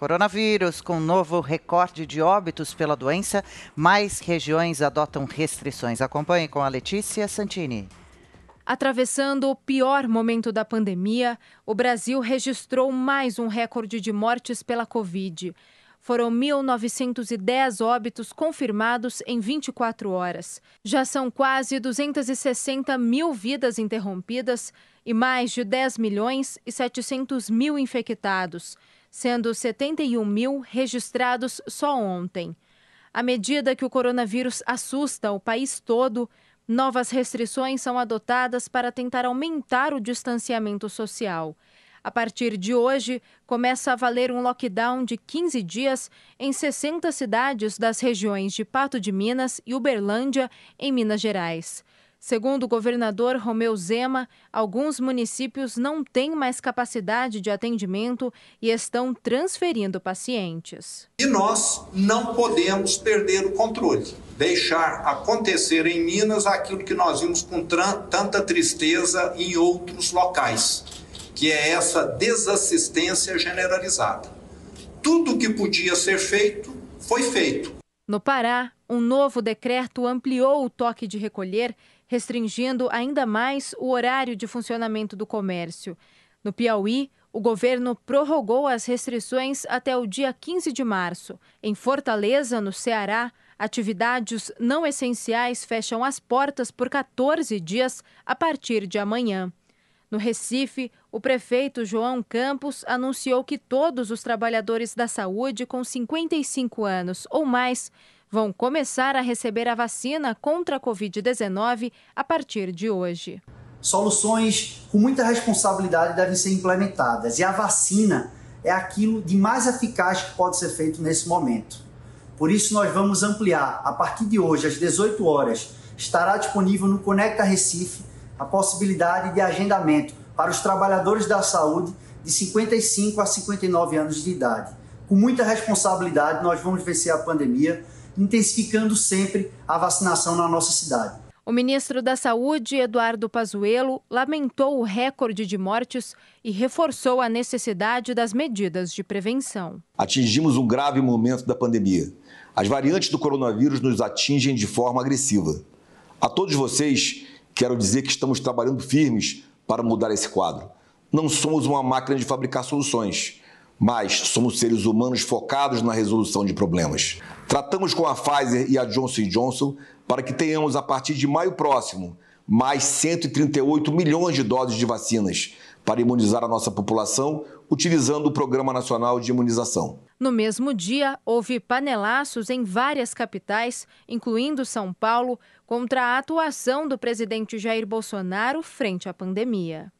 coronavírus, com um novo recorde de óbitos pela doença, mais regiões adotam restrições. Acompanhe com a Letícia Santini. Atravessando o pior momento da pandemia, o Brasil registrou mais um recorde de mortes pela Covid. Foram 1.910 óbitos confirmados em 24 horas. Já são quase 260 mil vidas interrompidas e mais de 10 milhões e 700 mil infectados sendo 71 mil registrados só ontem. À medida que o coronavírus assusta o país todo, novas restrições são adotadas para tentar aumentar o distanciamento social. A partir de hoje, começa a valer um lockdown de 15 dias em 60 cidades das regiões de Pato de Minas e Uberlândia, em Minas Gerais. Segundo o governador Romeu Zema, alguns municípios não têm mais capacidade de atendimento e estão transferindo pacientes. E nós não podemos perder o controle, deixar acontecer em Minas aquilo que nós vimos com tanta tristeza em outros locais, que é essa desassistência generalizada. Tudo o que podia ser feito foi feito no Pará, um novo decreto ampliou o toque de recolher, restringindo ainda mais o horário de funcionamento do comércio. No Piauí, o governo prorrogou as restrições até o dia 15 de março. Em Fortaleza, no Ceará, atividades não essenciais fecham as portas por 14 dias a partir de amanhã. No Recife, o prefeito João Campos anunciou que todos os trabalhadores da saúde com 55 anos ou mais vão começar a receber a vacina contra a Covid-19 a partir de hoje. Soluções com muita responsabilidade devem ser implementadas e a vacina é aquilo de mais eficaz que pode ser feito nesse momento. Por isso, nós vamos ampliar, a partir de hoje, às 18 horas, estará disponível no Conecta Recife a possibilidade de agendamento para os trabalhadores da saúde de 55 a 59 anos de idade. Com muita responsabilidade, nós vamos vencer a pandemia, intensificando sempre a vacinação na nossa cidade. O ministro da Saúde, Eduardo Pazuello, lamentou o recorde de mortes e reforçou a necessidade das medidas de prevenção. Atingimos um grave momento da pandemia. As variantes do coronavírus nos atingem de forma agressiva. A todos vocês, Quero dizer que estamos trabalhando firmes para mudar esse quadro. Não somos uma máquina de fabricar soluções, mas somos seres humanos focados na resolução de problemas. Tratamos com a Pfizer e a Johnson Johnson para que tenhamos, a partir de maio próximo, mais 138 milhões de doses de vacinas para imunizar a nossa população, utilizando o Programa Nacional de Imunização. No mesmo dia, houve panelaços em várias capitais, incluindo São Paulo, contra a atuação do presidente Jair Bolsonaro frente à pandemia.